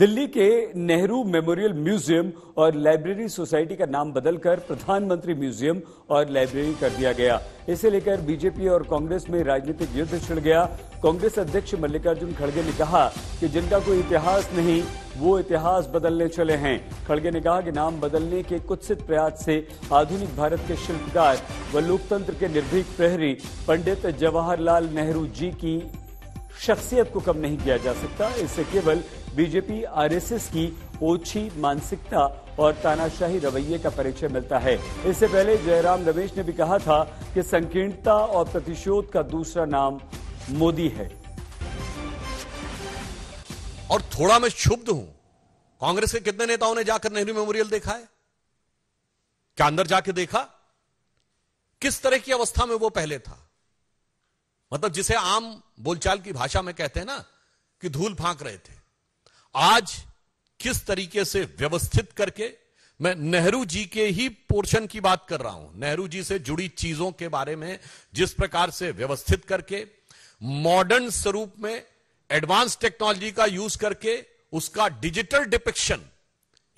दिल्ली के Nehru memorial museum और library society का नाम बदलकर प्रधानमंत्री म्यूजियम और लाइब्रेरी कर दिया गया इसे लेकर बीजेपी और कांग्रेस में राजनीतिक युद्ध छिड़ गया कांग्रेस अध्यक्ष मल्लिकार्जुन खड़गे ने कहा कि जिनका कोई इतिहास नहीं वो इतिहास बदलने चले हैं खड़गे ने कहा कि नाम बदलने के कुत्सित प्रयास से आधुनिक भारत के शिल्पकार व लोकतंत्र के निर्भीक प्रहरी पंडित जवाहरलाल नेहरू जी की शख्सियत को कम नहीं किया जा सकता इससे केवल बीजेपी आरएसएस की ओछी मानसिकता और तानाशाही रवैये का परिचय मिलता है इससे पहले जयराम रमेश ने भी कहा था कि संकीर्णता और प्रतिशोध का दूसरा नाम मोदी है और थोड़ा मैं क्षुब्ध हूं कांग्रेस के कितने नेताओं ने जाकर नेहरू मेमोरियल देखा है क्या अंदर जाके देखा किस तरह की अवस्था में वो पहले था मतलब जिसे आम बोलचाल की भाषा में कहते हैं ना कि धूल फांक रहे थे आज किस तरीके से व्यवस्थित करके मैं नेहरू जी के ही पोर्शन की बात कर रहा हूं नेहरू जी से जुड़ी चीजों के बारे में जिस प्रकार से व्यवस्थित करके मॉडर्न स्वरूप में एडवांस टेक्नोलॉजी का यूज करके उसका डिजिटल डिपिक्शन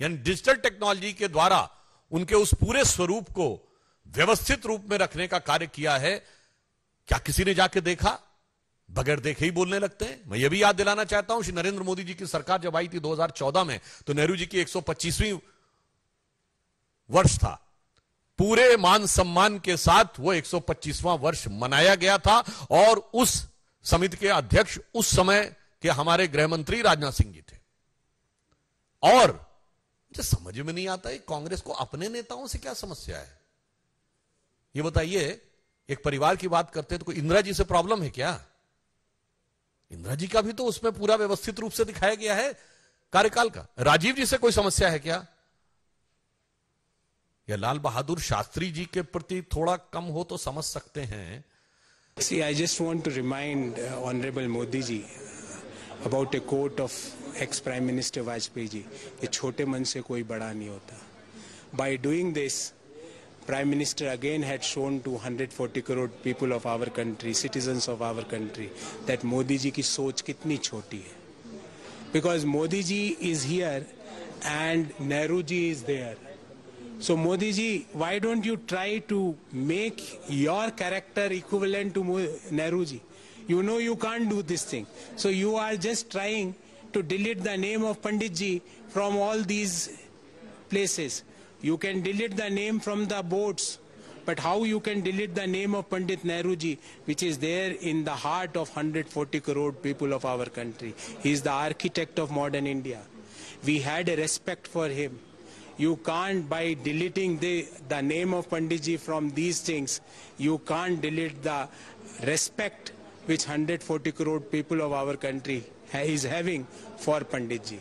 यानी डिजिटल टेक्नोलॉजी के द्वारा उनके उस पूरे स्वरूप को व्यवस्थित रूप में रखने का कार्य किया है क्या किसी ने जाके देखा बगैर देखे ही बोलने लगते हैं मैं ये भी याद दिलाना चाहता हूं श्री नरेंद्र मोदी जी की सरकार जब आई थी 2014 में तो नेहरू जी की 125वीं वर्ष था पूरे मान सम्मान के साथ वो 125वां वर्ष मनाया गया था और उस समिति के अध्यक्ष उस समय के हमारे गृह मंत्री राजनाथ सिंह जी थे और मुझे समझ में नहीं आता कांग्रेस को अपने नेताओं से क्या समस्या है ये बताइए एक परिवार की बात करते हैं तो कोई इंदिरा जी से प्रॉब्लम है क्या इंदिरा जी का भी तो उसमें पूरा व्यवस्थित रूप से दिखाया गया है कार्यकाल का राजीव जी से कोई समस्या है क्या या लाल बहादुर शास्त्री जी के प्रति थोड़ा कम हो तो समझ सकते हैं see I just want to remind honourable Modi ji about a quote of ex prime minister Vajpayee ji ये छोटे मन से कोई बड़ा नहीं होता. By doing this Prime Minister again had shown to 140 crore people of our country, citizens of our country, that Modi ji ki soch kitni choti hai. Because Modi ji is here and Nehru ji is there. So Modi ji, why don't you try to make your character equivalent to Nehru ji? You know you can't do this thing. So you are just trying to delete the name of Pandit ji from all these places. You can delete the name from the boards, but how you can delete the name of Pandit Nehruji, which is there in the heart of 140 crore people of our country. He is the architect of modern India. We had a respect for him. You can't, by deleting the, the name of Panditji from these things, you can't delete the respect which 140 crore people of our country is having for Panditji.